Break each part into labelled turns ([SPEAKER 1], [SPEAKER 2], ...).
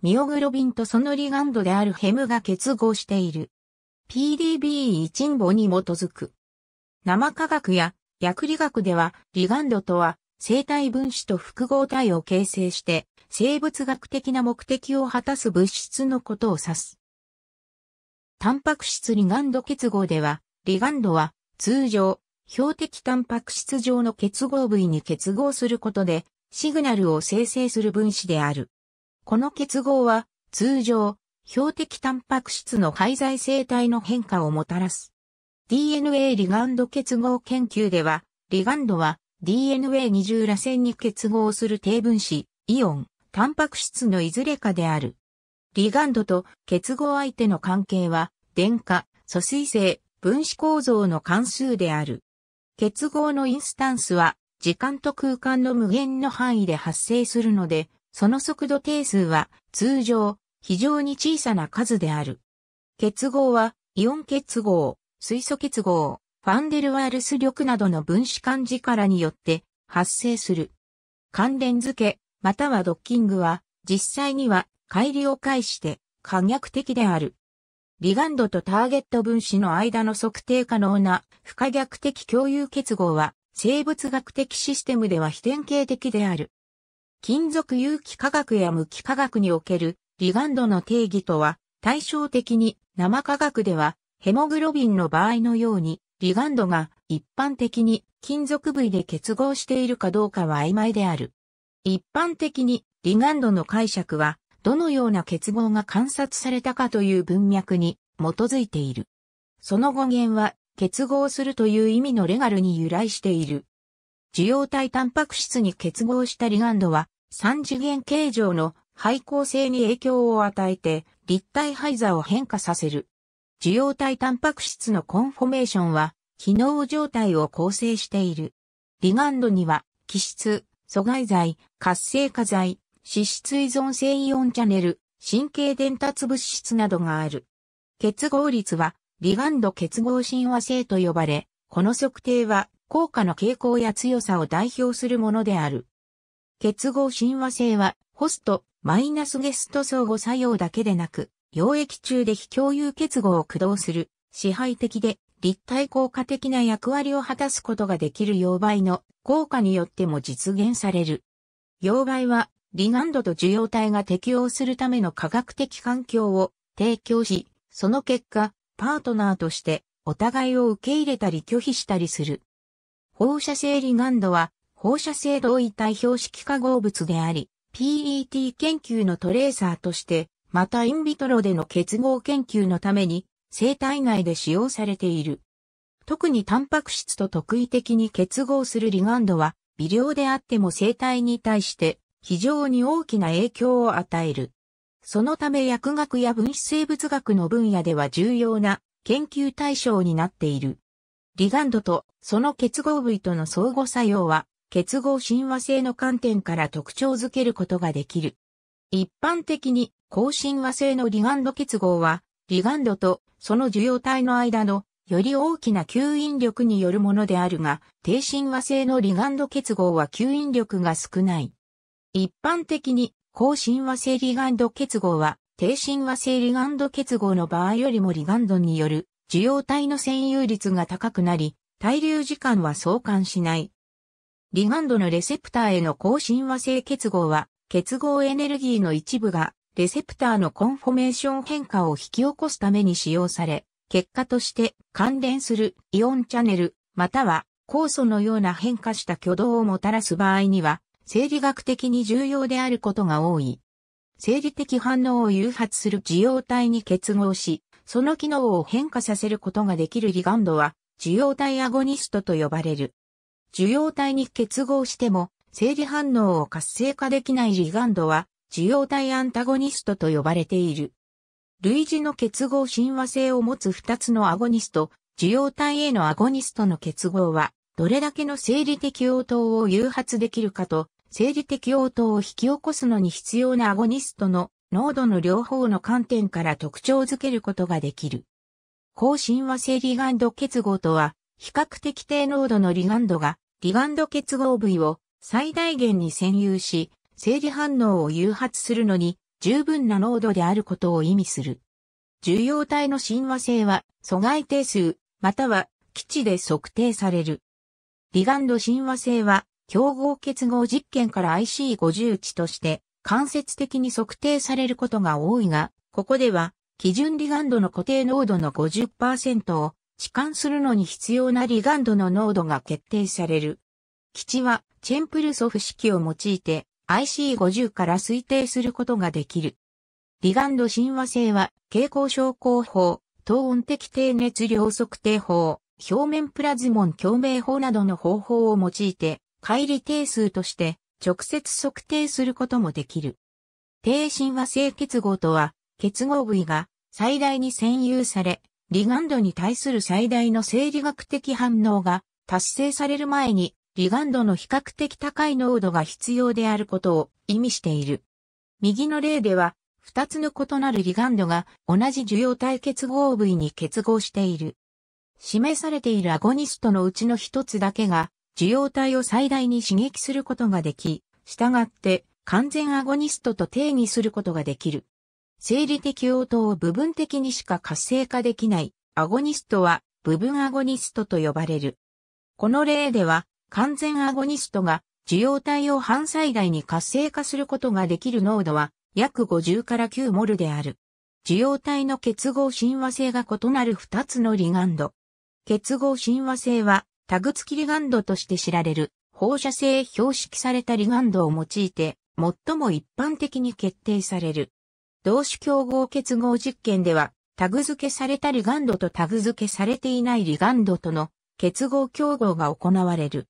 [SPEAKER 1] ミオグロビンとそのリガンドであるヘムが結合している。PDB1 因母に基づく。生化学や薬理学では、リガンドとは、生体分子と複合体を形成して、生物学的な目的を果たす物質のことを指す。タンパク質リガンド結合では、リガンドは通常、標的タンパク質上の結合部位に結合することで、シグナルを生成する分子である。この結合は、通常、標的タンパク質の廃材生態の変化をもたらす。DNA リガンド結合研究では、リガンドは DNA 二重らせんに結合する低分子、イオン、タンパク質のいずれかである。リガンドと結合相手の関係は、電化、疎水性、分子構造の関数である。結合のインスタンスは、時間と空間の無限の範囲で発生するので、その速度定数は通常非常に小さな数である。結合はイオン結合、水素結合、ファンデルワールス力などの分子間力によって発生する。関連付け、またはドッキングは実際には乖離を介して可逆的である。リガンドとターゲット分子の間の測定可能な不可逆的共有結合は生物学的システムでは非典型的である。金属有機化学や無機化学におけるリガンドの定義とは、対照的に生化学では、ヘモグロビンの場合のように、リガンドが一般的に金属部位で結合しているかどうかは曖昧である。一般的にリガンドの解釈は、どのような結合が観察されたかという文脈に基づいている。その語源は、結合するという意味のレガルに由来している。受容体タンパク質に結合したリガンドは、三次元形状の配光性に影響を与えて、立体配座を変化させる。受容体タンパク質のコンフォメーションは、機能状態を構成している。リガンドには、気質、阻害剤、活性化剤、脂質依存性イオンチャネル、神経伝達物質などがある。結合率は、リガンド結合親和性と呼ばれ、この測定は効果の傾向や強さを代表するものである。結合親和性は、ホスト、マイナスゲスト相互作用だけでなく、溶液中で非共有結合を駆動する、支配的で立体効果的な役割を果たすことができる溶媒の効果によっても実現される。溶媒は、リガンドと受容体が適応するための科学的環境を提供し、その結果、パートナーとしてお互いを受け入れたり拒否したりする放射性リガンドは放射性同位体標識化合物であり、PET 研究のトレーサーとして、またインビトロでの結合研究のために生体内で使用されている。特にタンパク質と特異的に結合するリガンドは微量であっても生体に対して非常に大きな影響を与える。そのため薬学や分子生物学の分野では重要な研究対象になっている。リガンドとその結合部位との相互作用は結合親和性の観点から特徴づけることができる。一般的に高親和性のリガンド結合はリガンドとその受容体の間のより大きな吸引力によるものであるが、低親和性のリガンド結合は吸引力が少ない。一般的に高親和性リガンド結合は低親和性リガンド結合の場合よりもリガンドによる受容体の占有率が高くなり、滞留時間は相関しない。リガンドのレセプターへの高親和性結合は、結合エネルギーの一部が、レセプターのコンフォメーション変化を引き起こすために使用され、結果として関連するイオンチャネル、または酵素のような変化した挙動をもたらす場合には、生理学的に重要であることが多い。生理的反応を誘発する受容体に結合し、その機能を変化させることができるリガンドは、受容体アゴニストと呼ばれる。受容体に結合しても、生理反応を活性化できないリガンドは、受容体アンタゴニストと呼ばれている。類似の結合親和性を持つ2つのアゴニスト、受容体へのアゴニストの結合は、どれだけの生理的応答を誘発できるかと、生理的応答を引き起こすのに必要なアゴニストの濃度の両方の観点から特徴づけることができる。高神和性リガンド結合とは、比較的低濃度のリガンドが、リガンド結合部位を最大限に占有し、生理反応を誘発するのに十分な濃度であることを意味する。重要体の親和性は、阻害定数、または基地で測定される。リガンド親和性は、競合結合実験から IC50 値として、間接的に測定されることが多いが、ここでは、基準リガンドの固定濃度の50%を、置換するのに必要なリガンドの濃度が決定される。基地は、チェンプルソフ式を用いて、IC50 から推定することができる。リガンド親和性は、蛍光症候法、等温的低熱量測定法、表面プラズモン共鳴法などの方法を用いて、乖離定数として直接測定することもできる。低神話性結合とは、結合部位が最大に占有され、リガンドに対する最大の生理学的反応が達成される前に、リガンドの比較的高い濃度が必要であることを意味している。右の例では、二つの異なるリガンドが同じ受容体結合部位に結合している。示されているアゴニストのうちの一つだけが受容体を最大に刺激することができ、従って完全アゴニストと定義することができる。生理的応答を部分的にしか活性化できないアゴニストは部分アゴニストと呼ばれる。この例では完全アゴニストが受容体を反災害に活性化することができる濃度は約50から9モルである。受容体の結合親和性が異なる2つのリガンド。結合親和性はタグ付きリガンドとして知られる放射性標識されたリガンドを用いて最も一般的に決定される。同種競合結合実験ではタグ付けされたリガンドとタグ付けされていないリガンドとの結合競合が行われる。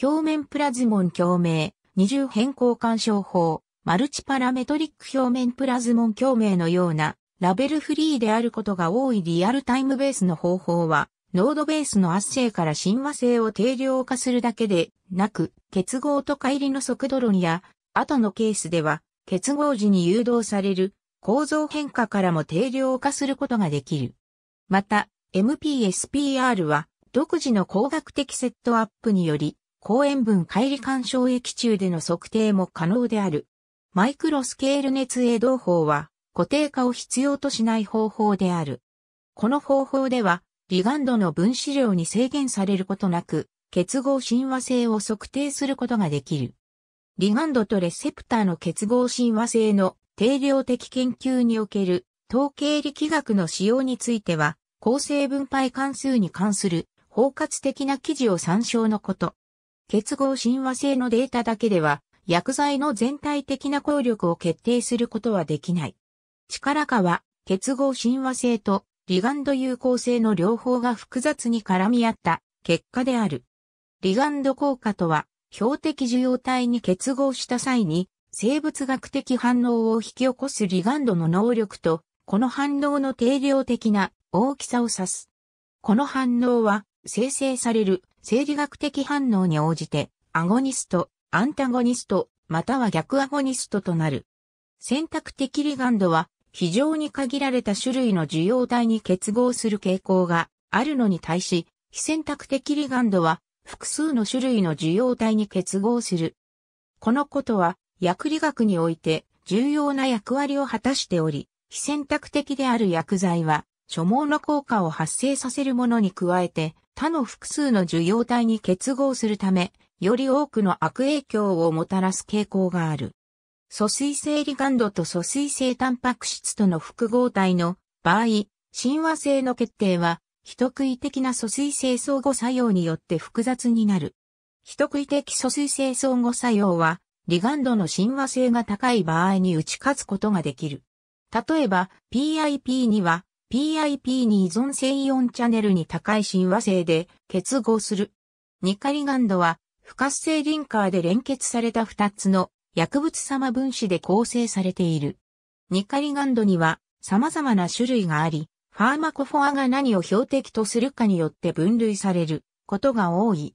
[SPEAKER 1] 表面プラズモン共鳴、二重変更干渉法、マルチパラメトリック表面プラズモン共鳴のようなラベルフリーであることが多いリアルタイムベースの方法はノードベースの圧生から親和性を定量化するだけでなく、結合と乖離の速度論や、後のケースでは、結合時に誘導される構造変化からも定量化することができる。また、MPSPR は、独自の工学的セットアップにより、高塩分乖離干渉液中での測定も可能である。マイクロスケール熱営動法は固定化を必要としない方法である。この方法ではリガンドの分子量に制限されることなく、結合親和性を測定することができる。リガンドとレセプターの結合親和性の定量的研究における統計力学の使用については、構成分配関数に関する包括的な記事を参照のこと。結合親和性のデータだけでは、薬剤の全体的な効力を決定することはできない。力化は、結合親和性とリガンド有効性の両方が複雑に絡み合った結果である。リガンド効果とは、標的受容体に結合した際に、生物学的反応を引き起こすリガンドの能力と、この反応の定量的な大きさを指す。この反応は、生成される生理学的反応に応じて、アゴニスト、アンタゴニスト、または逆アゴニストとなる。選択的リガンドは、非常に限られた種類の受容体に結合する傾向があるのに対し、非選択的リガンドは複数の種類の受容体に結合する。このことは薬理学において重要な役割を果たしており、非選択的である薬剤は所望の効果を発生させるものに加えて他の複数の受容体に結合するため、より多くの悪影響をもたらす傾向がある。疎水性リガンドと疎水性タンパク質との複合体の場合、親和性の決定は、人食い的な疎水性相互作用によって複雑になる。人食い的疎水性相互作用は、リガンドの親和性が高い場合に打ち勝つことができる。例えば、PIP には、PIP に依存性イオンチャネルに高い親和性で結合する。ニカリガンドは、不活性リンカーで連結された2つの薬物様分子で構成されている。ニカリガンドには様々な種類があり、ファーマコフォアが何を標的とするかによって分類されることが多い。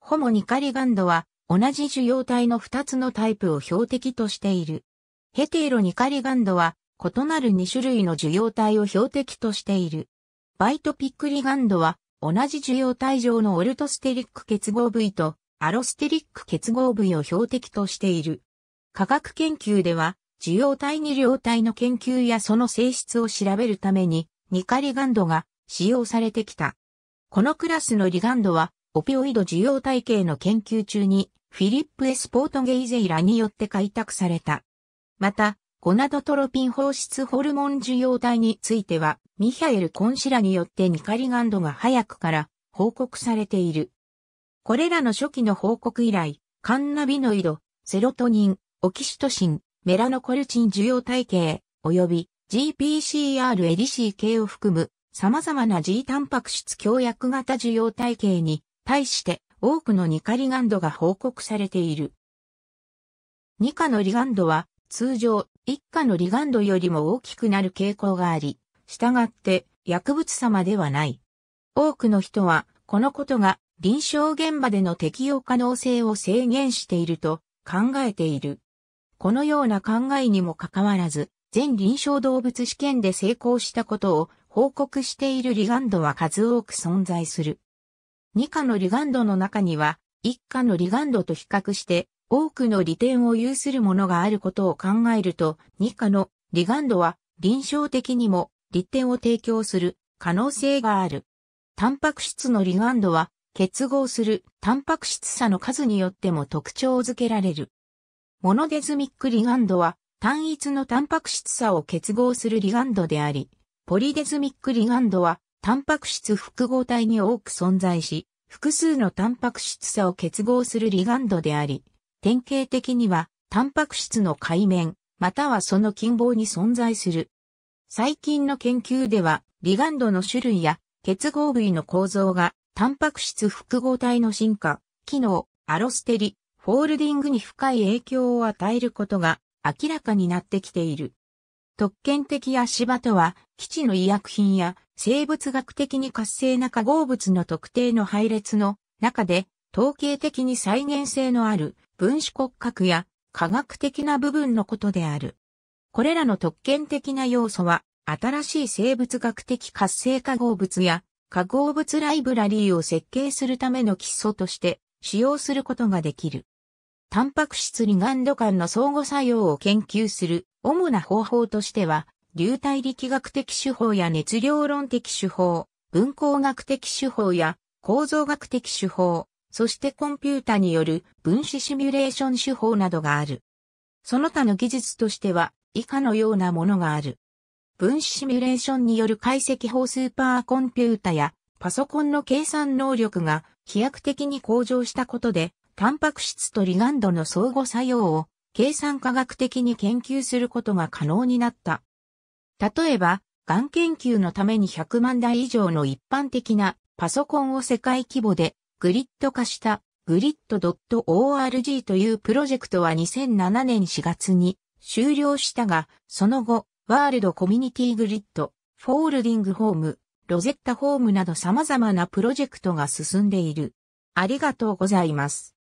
[SPEAKER 1] ホモニカリガンドは同じ受容体の2つのタイプを標的としている。ヘテロニカリガンドは異なる2種類の受容体を標的としている。バイトピックリガンドは同じ受容体上のオルトステリック結合部位とアロステリック結合部位を標的としている。科学研究では、受容体に量体の研究やその性質を調べるために、ニカリガンドが使用されてきた。このクラスのリガンドは、オピオイド受容体系の研究中に、フィリップ・エスポート・ゲイゼイラによって開拓された。また、ゴナドトロピン放出ホルモン受容体については、ミヒャエル・コンシラによってニカリガンドが早くから報告されている。これらの初期の報告以来、カンナビノイド、セロトニン、オキシトシン、メラノコルチン受容体系、及び GPCR エリシー系を含む様々な G タンパク質強薬型受容体系に対して多くのニカリガンドが報告されている。2価のリガンドは通常1価のリガンドよりも大きくなる傾向があり、従って薬物様ではない。多くの人はこのことが臨床現場での適用可能性を制限していると考えている。このような考えにもかかわらず、全臨床動物試験で成功したことを報告しているリガンドは数多く存在する。2価のリガンドの中には、1価のリガンドと比較して多くの利点を有するものがあることを考えると、2価のリガンドは臨床的にも利点を提供する可能性がある。タンパク質のリガンドは結合するタンパク質差の数によっても特徴づけられる。モノデズミックリガンドは単一のタンパク質差を結合するリガンドであり、ポリデズミックリガンドはタンパク質複合体に多く存在し、複数のタンパク質差を結合するリガンドであり、典型的にはタンパク質の海面、またはその近傍に存在する。最近の研究では、リガンドの種類や結合部位の構造が、タンパク質複合体の進化、機能、アロステリ、ホールディングに深い影響を与えることが明らかになってきている。特権的足場とは、基地の医薬品や生物学的に活性な化合物の特定の配列の中で、統計的に再現性のある分子骨格や科学的な部分のことである。これらの特権的な要素は、新しい生物学的活性化合物や化合物ライブラリーを設計するための基礎として使用することができる。タンパク質リガンド間の相互作用を研究する主な方法としては、流体力学的手法や熱量論的手法、分光学的手法や構造学的手法、そしてコンピュータによる分子シミュレーション手法などがある。その他の技術としては以下のようなものがある。分子シミュレーションによる解析法スーパーコンピュータやパソコンの計算能力が飛躍的に向上したことでタンパク質とリガンドの相互作用を計算科学的に研究することが可能になった。例えば、がん研究のために100万台以上の一般的なパソコンを世界規模でグリッド化したグリッド .org というプロジェクトは2007年4月に終了したが、その後、ワールドコミュニティグリッド、フォールディングホーム、ロゼッタホームなど様々なプロジェクトが進んでいる。ありがとうございます。